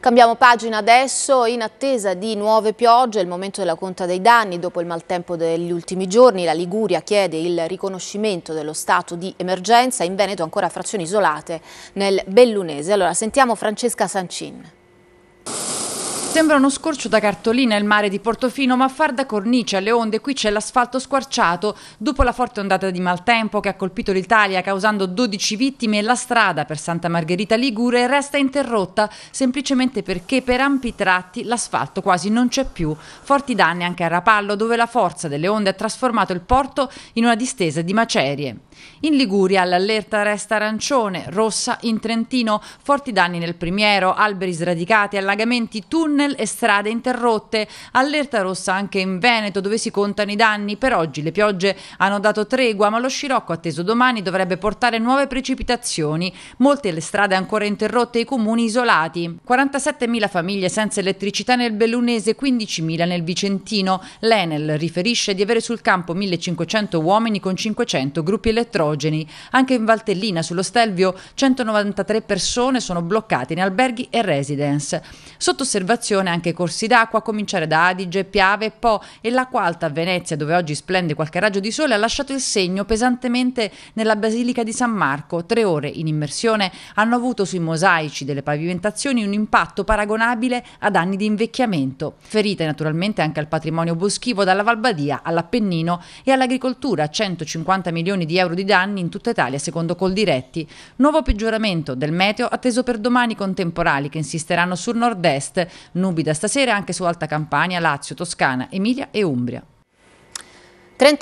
Cambiamo pagina adesso, in attesa di nuove piogge, è il momento della conta dei danni. Dopo il maltempo degli ultimi giorni, la Liguria chiede il riconoscimento dello stato di emergenza, in Veneto ancora frazioni isolate nel Bellunese. Allora sentiamo Francesca Sancin. Sembra uno scorcio da cartolina il mare di Portofino, ma far da cornice alle onde qui c'è l'asfalto squarciato dopo la forte ondata di maltempo che ha colpito l'Italia causando 12 vittime la strada per Santa Margherita Ligure resta interrotta semplicemente perché per ampi tratti l'asfalto quasi non c'è più. Forti danni anche a Rapallo dove la forza delle onde ha trasformato il porto in una distesa di macerie. In Liguria l'allerta resta arancione, rossa in Trentino, forti danni nel Primiero, alberi sradicati, allagamenti, tunnel tunnel e strade interrotte. Allerta rossa anche in Veneto dove si contano i danni. Per oggi le piogge hanno dato tregua, ma lo scirocco atteso domani dovrebbe portare nuove precipitazioni. Molte le strade ancora interrotte e i comuni isolati. 47.000 famiglie senza elettricità nel Bellunese, 15.000 nel Vicentino. L'Enel riferisce di avere sul campo 1.500 uomini con 500 gruppi elettrogeni. Anche in Valtellina, sullo Stelvio, 193 persone sono bloccate in alberghi e residence. Sotto osservazione alimentazione, anche corsi d'acqua, a cominciare da Adige, Piave, Po e la Qualta a Venezia, dove oggi splende qualche raggio di sole, ha lasciato il segno pesantemente nella Basilica di San Marco. Tre ore in immersione hanno avuto sui mosaici delle pavimentazioni un impatto paragonabile ad anni di invecchiamento. Ferite naturalmente anche al patrimonio boschivo dalla Valbadia all'Appennino e all'agricoltura, 150 milioni di euro di danni in tutta Italia secondo Coldiretti. Nuovo peggioramento del meteo atteso per domani con temporali che insisteranno sul nord-est, Nubi da stasera anche su Alta Campania, Lazio, Toscana, Emilia e Umbria. 30